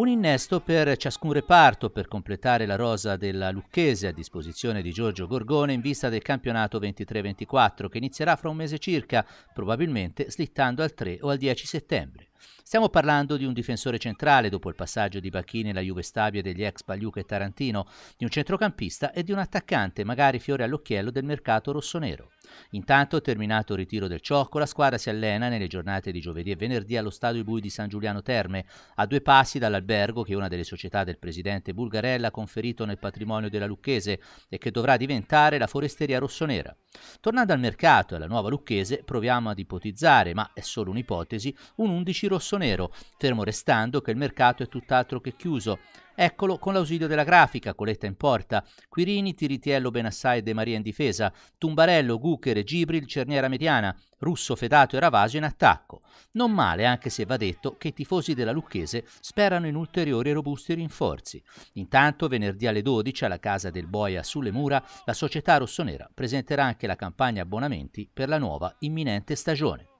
Un innesto per ciascun reparto per completare la rosa della Lucchese a disposizione di Giorgio Gorgone in vista del campionato 23-24 che inizierà fra un mese circa, probabilmente slittando al 3 o al 10 settembre. Stiamo parlando di un difensore centrale dopo il passaggio di Bacchini alla Juve Stabia degli ex Pagliuca e Tarantino, di un centrocampista e di un attaccante magari fiore all'occhiello del mercato rossonero. Intanto, terminato il ritiro del Ciocco, la squadra si allena nelle giornate di giovedì e venerdì allo Stadio Bui di San Giuliano Terme, a due passi dall'albergo che una delle società del presidente Bulgarella ha conferito nel patrimonio della Lucchese e che dovrà diventare la foresteria rossonera. Tornando al mercato e alla nuova Lucchese, proviamo ad ipotizzare, ma è solo un'ipotesi, un 11 rosso-nero, fermo restando che il mercato è tutt'altro che chiuso. Eccolo con l'ausilio della grafica, Coletta in porta, Quirini, Tiritiello, Benassai e De Maria in difesa, Tumbarello, Guchere, Gibril, Cerniera Mediana, Russo, Fedato e Ravasio in attacco. Non male, anche se va detto che i tifosi della Lucchese sperano in ulteriori e robusti rinforzi. Intanto, venerdì alle 12 alla casa del Boia sulle mura, la società rossonera presenterà anche la campagna abbonamenti per la nuova imminente stagione.